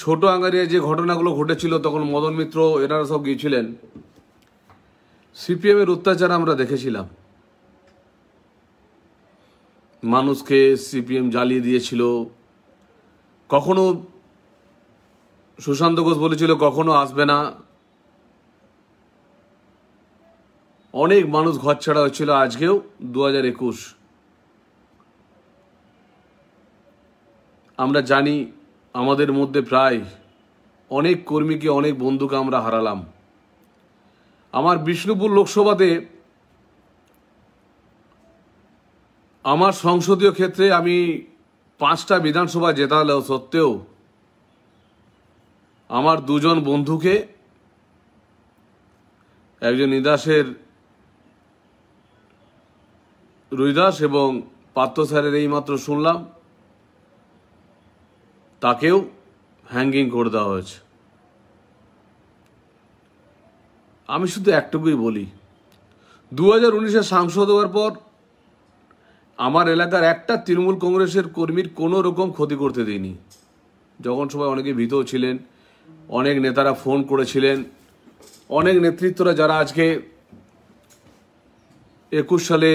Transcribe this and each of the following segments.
ছোট আঙারিয়ায় যে ঘটনাগুলো ঘটেছিল তখন মদন মিত্র এনারা সব গিয়েছিলেন সিপিএমের অত্যাচার আমরা দেখেছিলাম মানুষকে সিপিএম জ্বালিয়ে দিয়েছিল কখনো সুশান্ত ঘোষ বলেছিল কখনো আসবে না অনেক মানুষ ঘর ছাড়া হয়েছিল আজকেও দু হাজার একুশ আমরা জানি আমাদের মধ্যে প্রায় অনেক কর্মীকে অনেক বন্ধুকে আমরা হারালাম আমার বিষ্ণুপুর লোকসভাতে আমার সংসদীয় ক্ষেত্রে আমি পাঁচটা বিধানসভা জেতালেও সত্ত্বেও আমার দুজন বন্ধুকে একজন নিদাসের রুইদাস এবং পার্থ স্যারের এইমাত্র শুনলাম তাকেও হ্যাঙ্গিং করে দেওয়া হয়েছে আমি শুধু একটুকুই বলি দু হাজার উনিশে সাংসদ হওয়ার পর আমার এলাকার একটা তৃণমূল কংগ্রেসের কর্মীর কোনো রকম ক্ষতি করতে দিইনি যখন সবাই অনেকে ভীত ছিলেন অনেক নেতারা ফোন করেছিলেন অনেক নেতৃত্বরা যারা আজকে একুশ সালে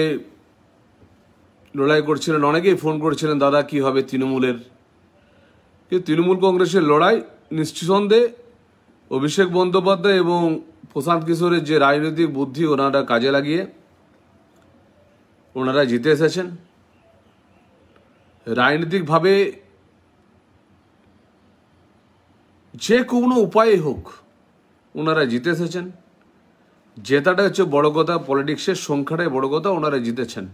লড়াই করছিলেন অনেকেই ফোন করেছিলেন দাদা কি হবে তৃণমূলের যে তৃণমূল কংগ্রেসের লড়াই নিঃসন্দেহে অভিষেক বন্দ্যোপাধ্যায় এবং প্রশান্ত কিশোরের যে রাজনৈতিক বুদ্ধি ওনারা কাজে লাগিয়ে ওনারা জিতে এসেছেন রাজনৈতিকভাবে যে কোনো উপায়ে হোক ওনারা জিতে এসেছেন জেতাটা হচ্ছে বড় কথা পলিটিক্সের সংখ্যাটাই বড় কথা ওনারা জিতেছেন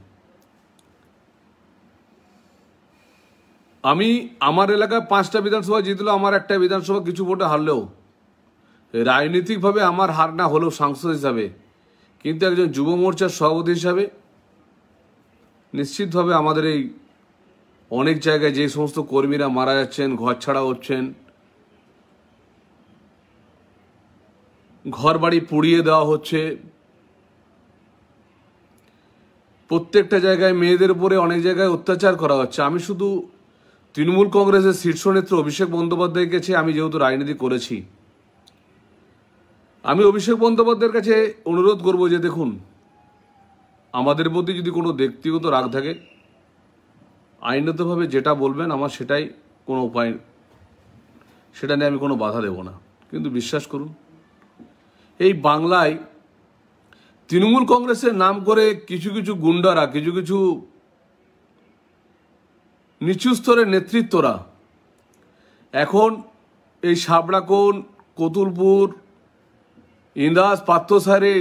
আমি আমার এলাকায় পাঁচটা বিধানসভা জিতলেও আমার একটা বিধানসভা কিছু ভোটে হারলেও রাজনৈতিকভাবে আমার হার না হলেও সাংসদ হিসাবে কিন্তু একজন যুব মোর্চার সভাপতি হিসাবে নিশ্চিতভাবে আমাদের এই অনেক জায়গায় যে সমস্ত কর্মীরা মারা যাচ্ছেন ঘর ছাড়া হচ্ছেন ঘর বাড়ি পুড়িয়ে দেওয়া হচ্ছে প্রত্যেকটা জায়গায় মেয়েদের উপরে অনেক জায়গায় অত্যাচার করা হচ্ছে আমি শুধু তৃণমূল কংগ্রেসের শীর্ষ নেত্র অভিষেক বন্দ্যোপাধ্যায়ের কাছে আমি যেহেতু রাজনীতি করেছি আমি অভিষেক বন্দ্যোপাধ্যায়ের কাছে অনুরোধ করব যে দেখুন আমাদের প্রতি যদি কোনো ব্যক্তিগত রাগ থাকে আইনগতভাবে যেটা বলবেন আমার সেটাই কোনো উপায় সেটা নিয়ে আমি কোনো বাধা দেব না কিন্তু বিশ্বাস করুন এই বাংলায় তৃণমূল কংগ্রেসের নাম করে কিছু কিছু গুন্ডারা কিছু কিছু নিচু স্তরের নেতৃত্বরা এখন এই সাবড়াকোন কতুলপুর ইন্দাস পাত্রসারে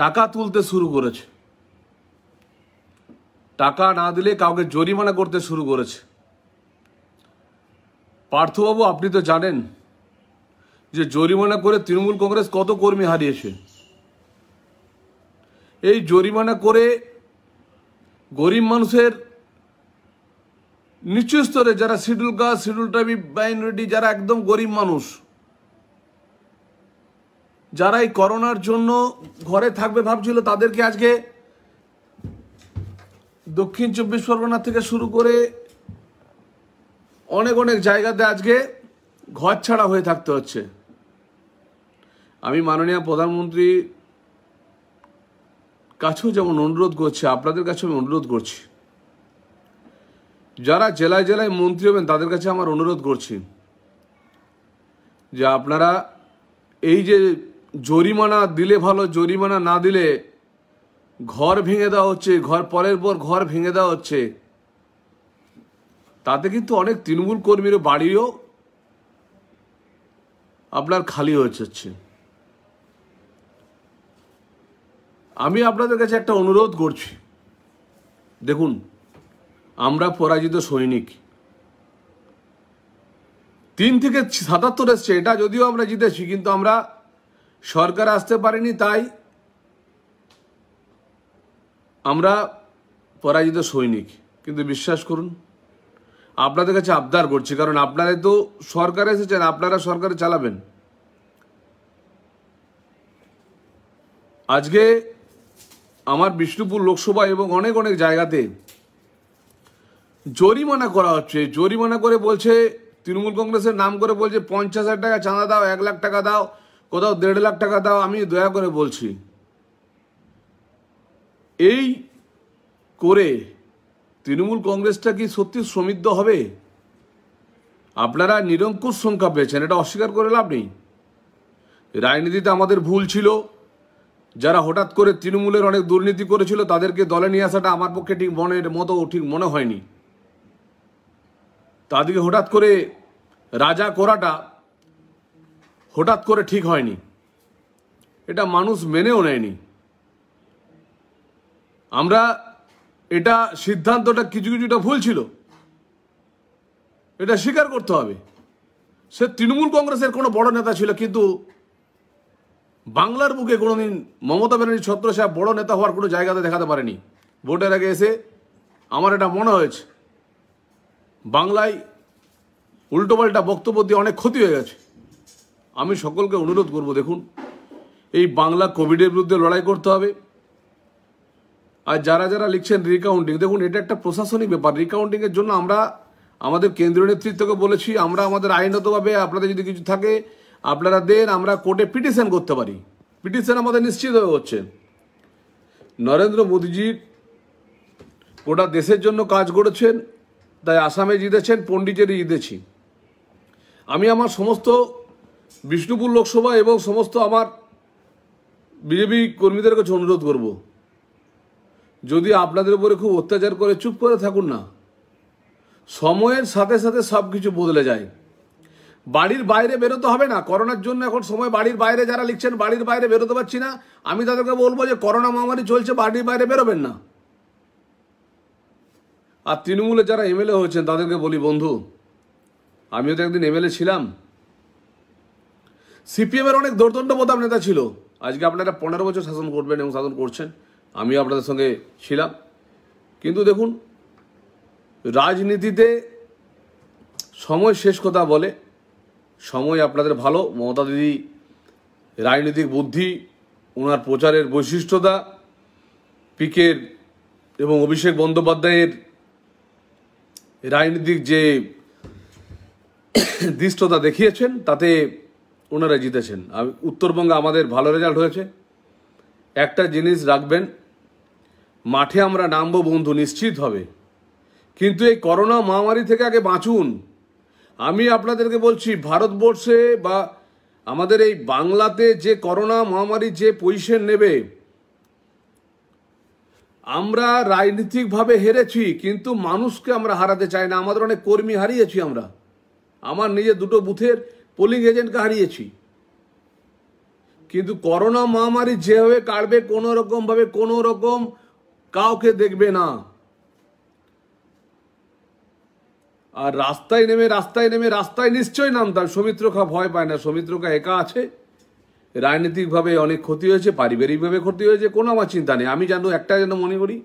টাকা তুলতে শুরু করেছে টাকা না দিলে কাউকে জরিমানা করতে শুরু করেছে পার্থবাবু আপনি তো জানেন যে জরিমানা করে তৃণমূল কংগ্রেস কত কর্মী হারিয়েছে এই জরিমানা করে গরিব মানুষের নিচু স্তরে যারা schedule caste schedule tribe minority যারা একদম গরিব মানুষ যারা এই করোনার জন্য ঘরে থাকবে ভাবছিল তাদেরকে আজকে দক্ষিণ চব্বিশ পরগনা থেকে শুরু করে অনেক অনেক জায়গাতে আজকে ঘর ছাড়া হয়ে থাকতে হচ্ছে আমি মাননীয় প্রধানমন্ত্রী কাছেও যেমন অনুরোধ করছি আপনাদের কাছে আমি অনুরোধ করছি যারা জেলায় জেলায় মন্ত্রী হবেন তাদের কাছে আমার অনুরোধ করছি যে আপনারা এই যে জরিমানা দিলে ভালো জরিমানা না দিলে ঘর ভেঙে দেওয়া হচ্ছে ঘর পরের পর ঘর ভেঙে দেওয়া হচ্ছে তাতে কিন্তু অনেক তৃণমূল কর্মীর বাড়িও আপনার খালি হয়ে যাচ্ছে আমি আপনাদের কাছে একটা অনুরোধ করছি দেখুন আমরা পরাজিত সৈনিক তিন থেকে সাতাত্তর এসছে এটা যদিও আমরা জিতেছি কিন্তু আমরা সরকার আসতে পারিনি তাই আমরা পরাজিত সৈনিক কিন্তু বিশ্বাস করুন আপনাদের কাছে আবদার করছি কারণ আপনারাই তো সরকার এসেছেন আপনারা সরকারে চালাবেন আজকে আমার বিষ্ণুপুর লোকসভা এবং অনেক অনেক জায়গাতে জরিমানা করা হচ্ছে জরিমানা করে বলছে তৃণমূল কংগ্রেসের নাম করে বলছে পঞ্চাশ হাজার টাকা চাঁদা দাও এক লাখ টাকা দাও কোথাও দেড় লাখ টাকা দাও আমি দয়া করে বলছি এই করে তৃণমূল কংগ্রেসটা কি সত্যি সমৃদ্ধ হবে আপনারা নিরঙ্কুশ সংখ্যা পেয়েছেন এটা অস্বীকার করে লাভ নেই রাজনীতিতে আমাদের ভুল ছিল যারা হঠাৎ করে তৃণমূলের অনেক দুর্নীতি করেছিল তাদেরকে দলে নিয়ে আসাটা আমার পক্ষে ঠিক মনের মতো ঠিক মনে হয়নি তাদেরকে আজকে হঠাৎ করে রাজা করাটা হঠাৎ করে ঠিক হয়নি এটা মানুষ মেনেও নেয়নি আমরা এটা সিদ্ধান্তটা কিছু কিছুটা ভুল ছিল এটা স্বীকার করতে হবে সে তৃণমূল কংগ্রেসের কোনো বড় নেতা ছিল কিন্তু বাংলার বুকে কোনোদিন মমতা ব্যানার্জী ছত্র বড় নেতা হওয়ার কোনো জায়গাতে দেখাতে পারেনি ভোটের আগে এসে আমার এটা মনে হয়েছে বাংলায় উল্টোপাল্টা বক্তব্য দিয়ে অনেক ক্ষতি হয়ে গেছে আমি সকলকে অনুরোধ করব দেখুন এই বাংলা কোভিডের বিরুদ্ধে লড়াই করতে হবে আর যারা যারা লিখছেন রিকাউন্টিং দেখুন এটা একটা প্রশাসনিক ব্যাপার রিকাউন্টিংয়ের জন্য আমরা আমাদের কেন্দ্রীয় নেতৃত্বকে বলেছি আমরা আমাদের আইনগতভাবে আপনাদের যদি কিছু থাকে আপনারা দেন আমরা কোর্টে পিটিশন করতে পারি পিটিশন আমাদের নিশ্চিত হয়ে হচ্ছে নরেন্দ্র মোদীজি গোটা দেশের জন্য কাজ করেছেন তাই আসামে জিতেছেন পন্ডিচেরি জিতেছি আমি আমার সমস্ত বিষ্ণুপুর লোকসভা এবং সমস্ত আমার বিজেপি কর্মীদের কাছে অনুরোধ করব যদি আপনাদের উপরে খুব অত্যাচার করে চুপ করে থাকুন না সময়ের সাথে সাথে সব কিছু বদলে যায় বাড়ির বাইরে বেরোতে হবে না করোনার জন্য এখন সময় বাড়ির বাইরে যারা লিখছেন বাড়ির বাইরে বেরোতে পারছি না আমি তাদেরকে বলবো যে করোনা মহামারী চলছে বাড়ির বাইরে বেরোবেন না আর তৃণমূলে যারা এমএলএ হয়েছেন তাদেরকে বলি বন্ধু আমিও তো একদিন এমএলএ ছিলাম সিপিএমের অনেক দর্দণ্ডবোধা নেতা ছিল আজকে আপনারা পনেরো বছর শাসন করবেন এবং শাসন করছেন আমিও আপনাদের সঙ্গে ছিলাম কিন্তু দেখুন রাজনীতিতে সময় শেষ কথা বলে সময় আপনাদের ভালো মমতা দিদি রাজনৈতিক বুদ্ধি ওনার প্রচারের বৈশিষ্ট্যতা পিকের এবং অভিষেক বন্দ্যোপাধ্যায়ের রাজনীতিক যে দৃষ্টতা দেখিয়েছেন তাতে ওনারা জিতেছেন উত্তরবঙ্গে আমাদের ভালো রেজাল্ট হয়েছে একটা জিনিস রাখবেন মাঠে আমরা নামবো বন্ধু নিশ্চিত হবে কিন্তু এই করোনা মহামারী থেকে আগে বাঁচুন আমি আপনাদেরকে বলছি ভারতবর্ষে বা আমাদের এই বাংলাতে যে করোনা মহামারী যে পজিশন নেবে আমরা রাজনীতিকভাবে হেরেছি কিন্তু মানুষকে আমরা হারাতে চাই না আমাদের অনেক কর্মী হারিয়েছি আমরা আমার নিজের দুটো বুথের পোলিং এজেন্টকে হারিয়েছি কিন্তু করোনা মহামারী যেভাবে কাটবে কোনো রকমভাবে কোনো রকম কাউকে দেখবে না আর রাস্তায় নেমে রাস্তায় নেমে রাস্তায় নিশ্চয়ই নামতাম সৌমিত্র খা ভয় পায় না সৌমিত্র খা একা আছে রাজনৈতিকভাবে অনেক ক্ষতি হয়েছে পারিবারিকভাবে ক্ষতি হয়েছে কোনো আমার চিন্তা নেই আমি জানো একটা যেন মনে করি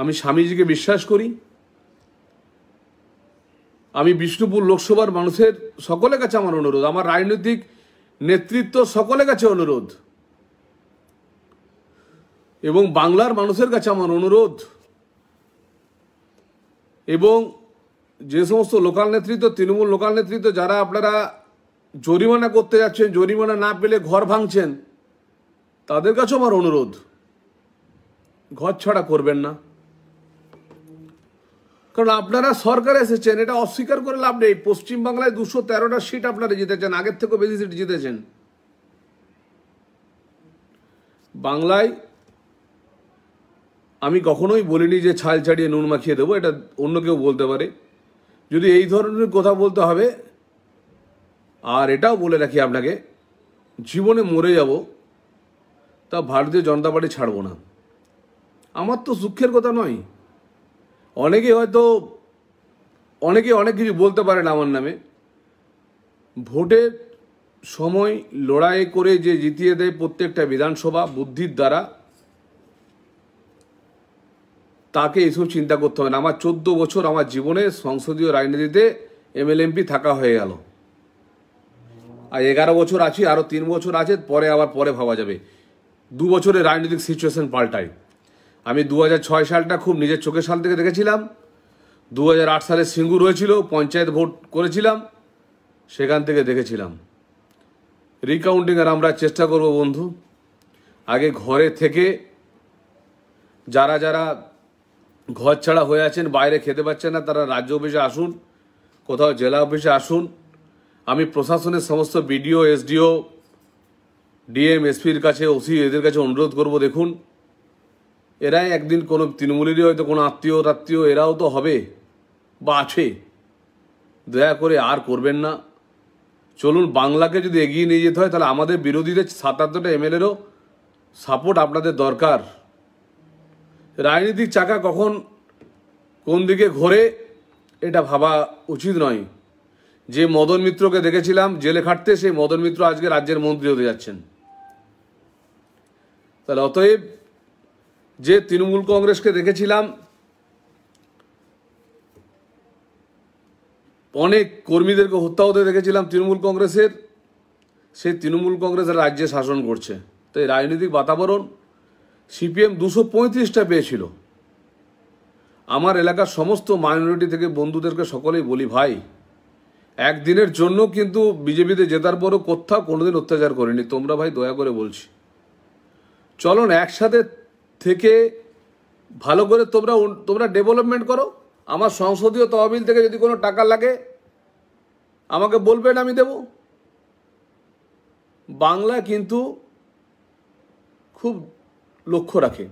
আমি স্বামীজিকে বিশ্বাস করি আমি বিষ্ণুপুর লোকসভার মানুষের সকলের কাছে আমার অনুরোধ আমার রাজনৈতিক নেতৃত্ব সকলের কাছে অনুরোধ এবং বাংলার মানুষের কাছে আমার অনুরোধ এবং যে সমস্ত লোকাল নেতৃত্ব তৃণমূল লোকাল নেতৃত্ব যারা আপনারা জরিমানা করতে যাচ্ছেন জরিমানা না পেলে ঘর ভাঙছেন তাদের কাছেও আমার অনুরোধ ঘর ছাড়া করবেন না কারণ আপনারা সরকার এসেছেন এটা অস্বীকার করে লাভ নেই পশ্চিমবাংলায় দুশো তেরোটা সিট আপনারা জিতেছেন আগের থেকেও বেশি সিট জিতেছেন বাংলায় আমি কখনোই বলিনি যে ছাল ছাড়িয়ে নুন মাখিয়ে দেবো এটা অন্য কেউ বলতে পারে যদি এই ধরনের কথা বলতে হবে আর এটাও বলে রাখি আপনাকে জীবনে মরে যাব তা ভারতীয় জনতা পার্টি ছাড়বো না আমার তো দুঃখের কথা নয় অনেকে হয়তো অনেকে অনেক কিছু বলতে পারেন আমার নামে ভোটের সময় লড়াই করে যে জিতিয়ে দেয় প্রত্যেকটা বিধানসভা বুদ্ধির দ্বারা তাকে এসব চিন্তা করতে হবে না আমার চোদ্দ বছর আমার জীবনে সংসদীয় রাজনীতিতে এমএলএমপি থাকা হয়ে গেল আর এগারো বছর আছি আরও তিন বছর আছে পরে আবার পরে ভাবা যাবে দু বছরের রাজনৈতিক সিচুয়েশন পাল্টায় আমি দু সালটা খুব নিজের চোখের সাল থেকে দেখেছিলাম দু সালে সিঙ্গুর হয়েছিল পঞ্চায়েত ভোট করেছিলাম সেখান থেকে দেখেছিলাম রিকাউন্টিংয়ের আমরা চেষ্টা করব বন্ধু আগে ঘরে থেকে যারা যারা ঘর ছাড়া হয়ে আছেন বাইরে খেতে পাচ্ছেন না তারা রাজ্য অফিসে আসুন কোথাও জেলা অফিসে আসুন আমি প্রশাসনের সমস্ত বিডিও এসডিও ডিএম এসপির কাছে ওসি এদের কাছে অনুরোধ করব দেখুন এরাই একদিন কোনো তৃণমূলেরই হয়তো কোনো আত্মীয় তাত্মীয় এরাও তো হবে বা আছে দয়া করে আর করবেন না চলুন বাংলাকে যদি এগিয়ে নিয়ে যেতে হয় তাহলে আমাদের বিরোধীদের সাতাত্তরটা এমএলএরও সাপোর্ট আপনাদের দরকার রাজনীতির চাকা কখন কোন দিকে ঘোরে এটা ভাবা উচিত নয় যে মদন মিত্রকে দেখেছিলাম জেলে খাটতে সেই মদন মিত্র আজকে রাজ্যের মন্ত্রী হতে যাচ্ছেন তাহলে অতএব যে তৃণমূল কংগ্রেসকে দেখেছিলাম অনেক কর্মীদেরকে হত্যা হতে দেখেছিলাম তৃণমূল কংগ্রেসের সেই তৃণমূল কংগ্রেস রাজ্যে শাসন করছে তো এই রাজনৈতিক বাতাবরণ সিপিএম দুশো পঁয়ত্রিশটা পেয়েছিল আমার এলাকার সমস্ত মাইনরিটি থেকে বন্ধুদেরকে সকলেই বলি ভাই একদিনের জন্য কিন্তু বিজেপিতে জেতার পরও কোথাও কোনোদিন অত্যাচার করেনি তোমরা ভাই দয়া করে বলছি চলন একসাথে থেকে ভালো করে তোমরা তোমরা ডেভেলপমেন্ট করো আমার সংসদীয় তহবিল থেকে যদি কোনো টাকা লাগে আমাকে বলবেন আমি দেব বাংলা কিন্তু খুব লক্ষ্য রাখে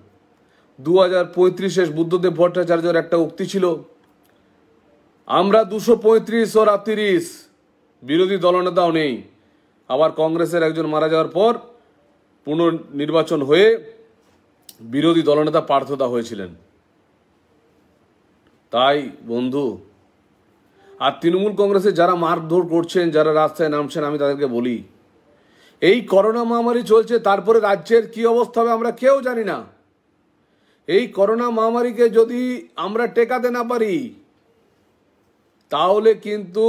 দু হাজার পঁয়ত্রিশে বুদ্ধদেব ভট্টাচার্যর একটা উক্তি ছিল আমরা দুশো পঁয়ত্রিশ ওর আটত্রিশ বিরোধী দলনেতাও নেই আবার কংগ্রেসের একজন মারা যাওয়ার পর পুনর্নির্বাচন হয়ে বিরোধী দলনেতা পার্থতা হয়েছিলেন তাই বন্ধু আর তৃণমূল কংগ্রেসে যারা মারধর করছেন যারা রাস্তায় নামছেন আমি তাদেরকে বলি এই করোনা মহামারী চলছে তারপরে রাজ্যের কি অবস্থা হবে আমরা কেউ জানি না এই করোনা মহামারীকে যদি আমরা টেকাতে না পারি তাহলে কিন্তু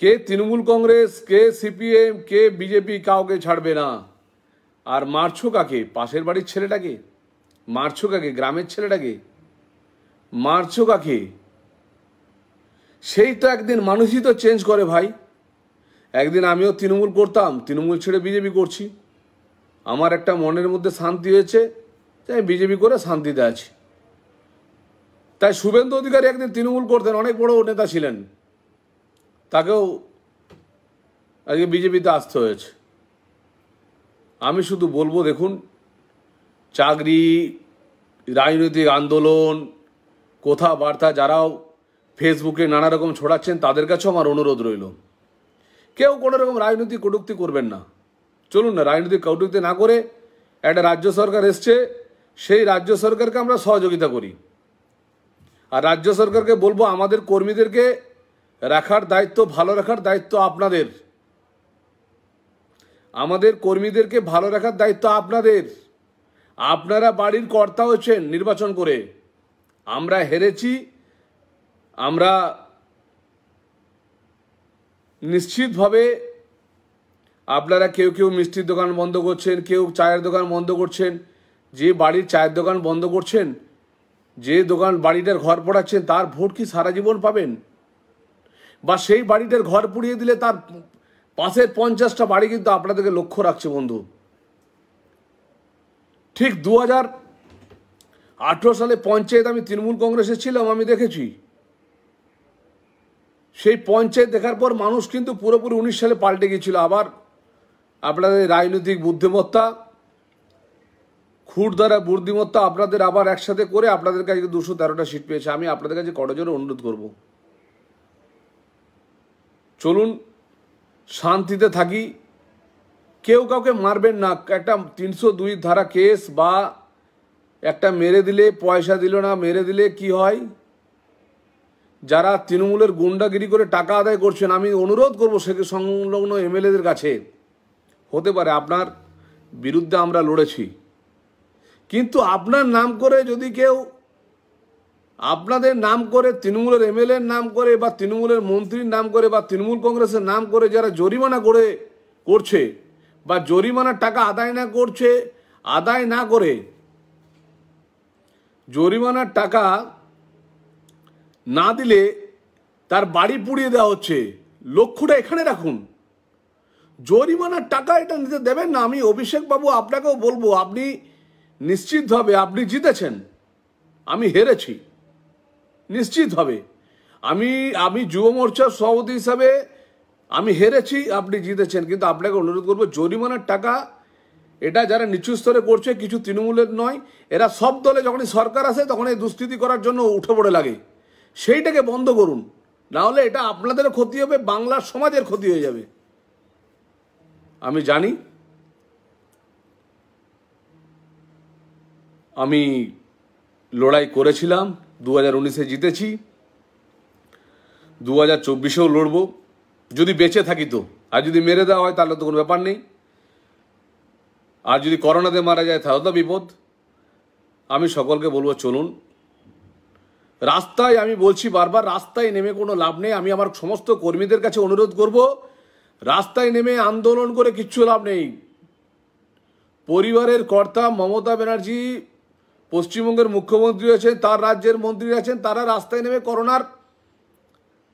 কে তৃণমূল কংগ্রেস কে সিপিএম কে বিজেপি কাউকে ছাড়বে না আর মারছো কাকে পাশের বাড়ির ছেলেটাকে মারছো কাকে গ্রামের ছেলেটাকে মারছো কাকে সেই তো একদিন মানুষই তো চেঞ্জ করে ভাই একদিন আমিও তৃণমূল করতাম তৃণমূল ছেড়ে বিজেপি করছি আমার একটা মনের মধ্যে শান্তি হয়েছে আমি বিজেপি করে শান্তিতে আছি তাই শুভেন্দু অধিকারী একদিন তৃণমূল করতেন অনেক বড় নেতা ছিলেন তাকেও আজকে বিজেপিতে আসতে হয়েছে আমি শুধু বলবো দেখুন চাকরি রাজনৈতিক আন্দোলন কথাবার্তা যারাও ফেসবুকে নানা রকম ছড়াচ্ছেন তাদের কাছেও আমার অনুরোধ রইল কেউ কোনো রকম রাজনৈতিক কটুক্তি করবেন না চলুন না রাজনৈতিক কটুক্তি না করে একটা রাজ্য সরকার এসছে সেই রাজ্য সরকারকে আমরা সহযোগিতা করি আর রাজ্য সরকারকে বলবো আমাদের কর্মীদেরকে রাখার দায়িত্ব ভালো রাখার দায়িত্ব আপনাদের আমাদের কর্মীদেরকে ভালো রাখার দায়িত্ব আপনাদের আপনারা বাড়ির কর্তা হয়েছেন নির্বাচন করে আমরা হেরেছি আমরা নিশ্চিতভাবে আপনারা কেউ কেউ মিষ্টির দোকান বন্ধ করছেন কেউ চায়ের দোকান বন্ধ করছেন যে বাড়ির চায়ের দোকান বন্ধ করছেন যে দোকান বাড়িটার ঘর পড়াচ্ছেন তার ভোট কি সারা জীবন পাবেন বা সেই বাড়িটার ঘর পুড়িয়ে দিলে তার পাশের পঞ্চাশটা বাড়ি কিন্তু আপনাদেরকে লক্ষ্য রাখছে বন্ধু ঠিক দু হাজার সালে পঞ্চায়েত আমি তৃণমূল কংগ্রেসে ছিলাম আমি দেখেছি সেই পঞ্চায়েত দেখার পর মানুষ কিন্তু পুরোপুরি উনিশ সালে পাল্টে গিয়েছিল আবার আপনাদের রাজনৈতিক বুদ্ধিমত্তা খুঁট দ্বারা বুদ্ধিমত্তা আপনাদের আবার একসাথে করে আপনাদের কাছে দুশো তেরোটা সিট পেয়েছে আমি আপনাদের কাছে কটজোরে অনুরোধ করব চলুন শান্তিতে থাকি কেউ কাউকে মারবেন না একটা তিনশো দুই ধারা কেস বা একটা মেরে দিলে পয়সা দিল না মেরে দিলে কি হয় যারা তৃণমূলের গুন্ডাগিরি করে টাকা আদায় করছেন আমি অনুরোধ করবো সে সংলগ্ন এমএলএদের কাছে হতে পারে আপনার বিরুদ্ধে আমরা লড়েছি কিন্তু আপনার নাম করে যদি কেউ আপনাদের নাম করে তৃণমূলের এমএলএর নাম করে বা তৃণমূলের মন্ত্রীর নাম করে বা তৃণমূল কংগ্রেসের নাম করে যারা জরিমানা করে করছে বা জরিমানার টাকা আদায় না করছে আদায় না করে জরিমানার টাকা না দিলে তার বাড়ি পুড়িয়ে দেওয়া হচ্ছে লক্ষ্যটা এখানে রাখুন জরিমানার টাকা এটা নিতে দেবেন না আমি অভিষেক আপনাকেও বলবো আপনি নিশ্চিতভাবে আপনি জিতেছেন আমি হেরেছি নিশ্চিতভাবে আমি আমি যুব মোর্চার সভাপতি হিসাবে আমি হেরেছি আপনি জিতেছেন কিন্তু আপনাকে অনুরোধ করবো জরিমানার টাকা এটা যারা নিচু স্তরে করছে কিছু তৃণমূলের নয় এরা সব দলে যখনই সরকার আসে তখন এই দুস্থিতি করার জন্য উঠে পড়ে লাগে সেইটাকে বন্ধ করুন নাহলে এটা আপনাদেরও ক্ষতি হবে বাংলার সমাজের ক্ষতি হয়ে যাবে আমি জানি আমি লড়াই করেছিলাম দু হাজার উনিশে জিতেছি দু হাজার চব্বিশেও লড়ব যদি বেঁচে থাকি তো আর যদি মেরে দেওয়া হয় তাহলে তো কোনো ব্যাপার নেই আর যদি করোনাতে মারা যায় তাহলে তো বিপদ আমি সকলকে বলবো চলুন রাস্তায় আমি বলছি বারবার রাস্তায় নেমে কোনো লাভ নেই আমি আমার সমস্ত কর্মীদের কাছে অনুরোধ করব রাস্তায় নেমে আন্দোলন করে কিচ্ছু লাভ নেই পরিবারের কর্তা মমতা ব্যানার্জি পশ্চিমবঙ্গের মুখ্যমন্ত্রী আছেন তার রাজ্যের মন্ত্রী আছেন তারা রাস্তায় নেমে করোনার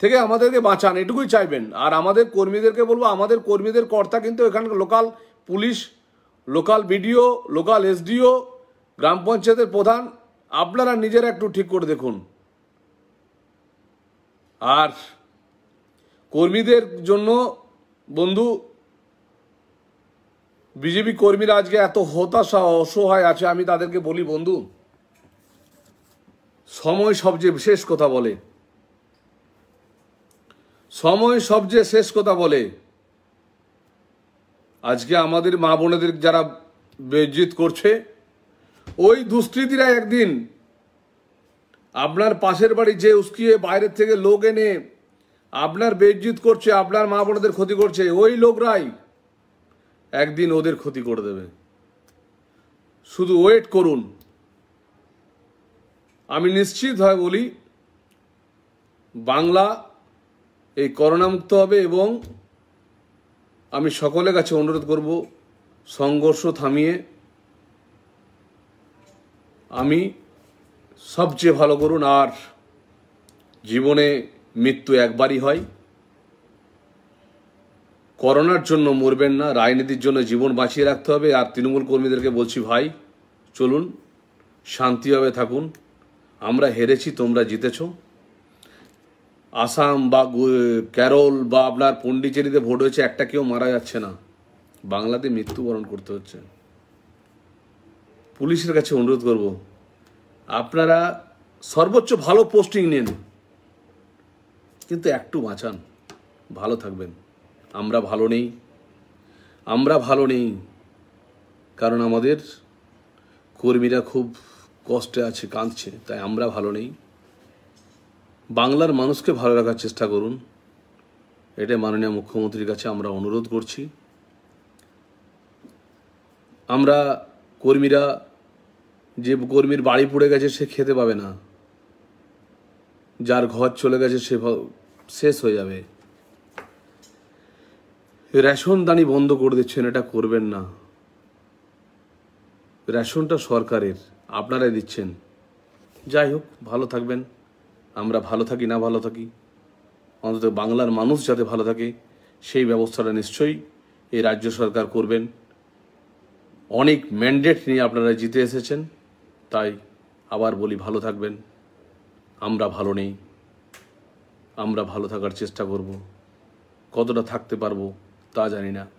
থেকে আমাদেরকে বাঁচান এটুকুই চাইবেন আর আমাদের কর্মীদেরকে বলবো আমাদের কর্মীদের কর্তা কিন্তু এখানকার local police local BDO local SDO গ্রাম পঞ্চায়েতের প্রধান আপনারা নিজেরা একটু ঠিক করে দেখুন আর কর্মীদের জন্য বন্ধু বিজেপি কর্মীরা আজকে এত হতাশা অসহায় আছে আমি তাদেরকে বলি বন্ধু সময় সবচেয়ে শেষ কথা বলে সময় সবচেয়ে শেষ কথা বলে আজকে আমাদের মা বোনেদের যারা বেজিত করছে ওই দুষ্কৃতিরা একদিন আপনার পাশের বাড়ি যে উস্কিয়ে বাইরের থেকে লোক এনে আপনার বেজিত করছে আপনার মা বোনেদের ক্ষতি করছে ওই লোকরাই একদিন ওদের ক্ষতি করে দেবে শুধু ওয়েট করুন আমি নিশ্চিত হয় বলি বাংলা এই করোনামুক্ত হবে এবং আমি সকলের কাছে অনুরোধ করব সংঘর্ষ থামিয়ে আমি সবচেয়ে ভালো করুন আর জীবনে মৃত্যু একবারই হয় করোনার জন্য মরবেন না রাজনীতির জন্য জীবন বাঁচিয়ে রাখতে হবে আর তৃণমূল কর্মীদেরকে বলছি ভাই চলুন শান্তিভাবে থাকুন আমরা হেরেছি তোমরা জিতেছ আসাম বা ক্যারল বা আপনার পণ্ডিচেরিতে ভোট হয়েছে একটা কেউ মারা যাচ্ছে না বাংলাতে মৃত্যুবরণ করতে হচ্ছে পুলিশের কাছে অনুরোধ করব আপনারা সর্বোচ্চ ভালো পোস্টিং নিন কিন্তু একটু বাঁচান ভালো থাকবেন আমরা ভালো নেই আমরা ভালো নেই কারণ আমাদের কর্মীরা খুব কষ্টে আছে কাঁদছে তাই আমরা ভালো নেই বাংলার মানুষকে ভালো রাখার চেষ্টা করুন এটা মাননীয় মুখ্যমন্ত্রীর কাছে আমরা অনুরোধ করছি আমরা কর্মীরা যে কর্মীর বাড়ি পড়ে গেছে সে খেতে পাবে না যার ঘর চলে গেছে সে শেষ হয়ে যাবে রেশন দানি বন্ধ করে দিচ্ছেন এটা করবেন না রেশনটা সরকারের আপনারাই দিচ্ছেন যাই হোক ভালো থাকবেন আমরা ভালো থাকি না ভালো থাকি অন্তত বাংলার মানুষ যাতে ভালো থাকে সেই ব্যবস্থাটা নিশ্চয়ই এই রাজ্য সরকার করবেন অনেক ম্যান্ডেট নিয়ে আপনারা জিতে এসেছেন তাই আবার বলি ভালো থাকবেন আমরা ভালো নেই আমরা ভালো থাকার চেষ্টা করব কতটা থাকতে পারবো ताजा ना